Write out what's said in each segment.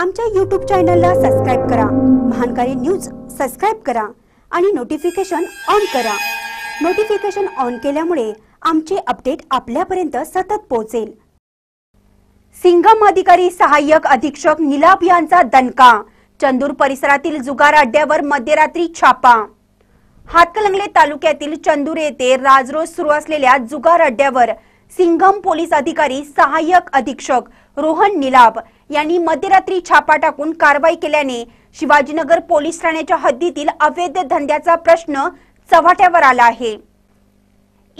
आमच्या यूट्यूब चॅनलला सबस्क्राईब करा महानकारी न्यूज सबस्क्राईब करा आणि नोटिफिकेशन ऑन करा नोटिफिकेशन ऑन केल्यामुळे आमचे अपडेट आपल्यापर्यंत सतत पोहोचेल सिंघम अधिकारी सहाय्यक अधीक्षक निलाभ यांचा दणका चंदूर परिसरातील जुगार अड्ड्यावर मध्यरात्री छापा हातकलंगले तालुक्यातील चंदूर येथे राजरोज सुरू असलेल्या जुगार अड्ड्यावर सिंघम पोलीस अधिकारी सहाय्यक अधीक्षक रोहन निलाभ यांनी मध्यरात्री छापा टाकून कारवाई केल्याने शिवाजीनगर पोलीस ठाण्याच्या हद्दीतील अवैध धंद्याचा प्रश्न चव्हाट्यावर आला आहे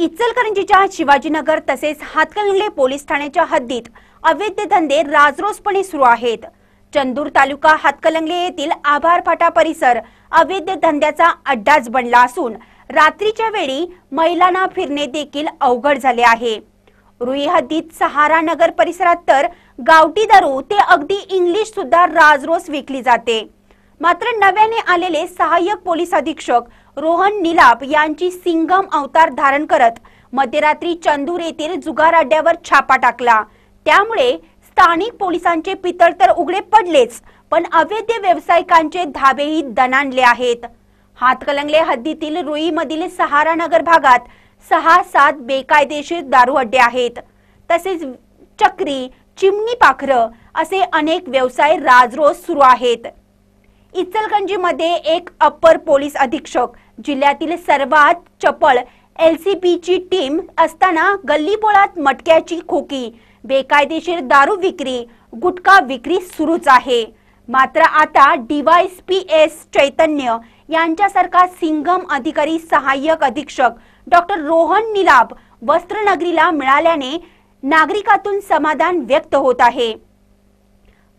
इचलकरंजीच्या शिवाजीनगर तसेच हातकणंगले पोलीस ठाण्याच्या हद्दीत अवैध धंदे राजरोसपणे सुरू आहेत चंदूर तालुका हातकलंगले येथील फाटा परिसर अवैध धंद्याचा अड्डाच बनला असून रात्रीच्या वेळी महिलांना फिरणे देखील अवघड झाले आहे रुई हद्दीत सहारा नगर परिसरात तर गावठी दारू ते अगदी इंग्लिश सुद्धा राजरोस विकली जाते मात्र नव्याने आलेले सहाय्यक पोलीस अधीक्षक रोहन निलाप यांची सिंगम अवतार धारण करत मध्यरात्री चंदूर येथील जुगार अड्ड्यावर छापा टाकला त्यामुळे स्थानिक पोलिसांचे पितळ तर उघडे पडलेच पण अवैध व्यावसायिकांचे धाबेही दणानले आहेत हातकलंगले हद्दीतील मधील सहारा नगर भागात सहा सात बेकायदेशीर दारू अड्डे आहेत तसेच चक्री चिमणी पाखरं असे अनेक व्यवसाय राजरोज सुरू आहेत मध्ये एक अपर पोलीस अधीक्षक जिल्ह्यातील सर्वात चपळ एल सी टीम असताना गल्लीबोळात मटक्याची खोकी बेकायदेशीर दारू विक्री गुटखा विक्री सुरूच आहे मात्र आता डीवायस पी एस चैतन्य यांच्यासारखा सिंघम अधिकारी सहाय्यक अधीक्षक डॉक्टर रोहन निलाब वस्त्रनगरीला मिळाल्याने नागरिकातून समाधान व्यक्त होत आहे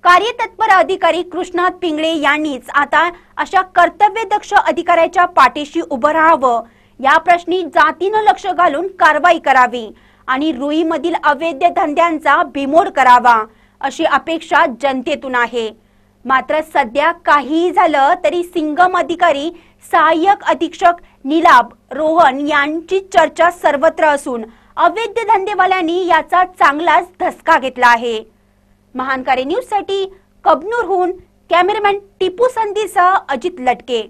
कार्यतत्पर अधिकारी कृष्णात पिंगळे यांनीच आता अशा कर्तव्यदक्ष अधिकाऱ्याच्या पाठीशी उभं राहावं या प्रश्नी जातीनं लक्ष घालून कारवाई करावी आणि रुईमधील अवैध धंद्यांचा बिमोड करावा अशी अपेक्षा जनतेतून आहे मात्र सध्या काही झालं तरी सिंगम अधिकारी सहाय्यक अधीक्षक निलाब रोहन यांची चर्चा सर्वत्र असून अवैध धंदेवाल्यांनी याचा चांगलाच धसका घेतला आहे महानकारी न्यूज साठी कबनूरहून कॅमेरामॅन टिपू संधीसह अजित लटके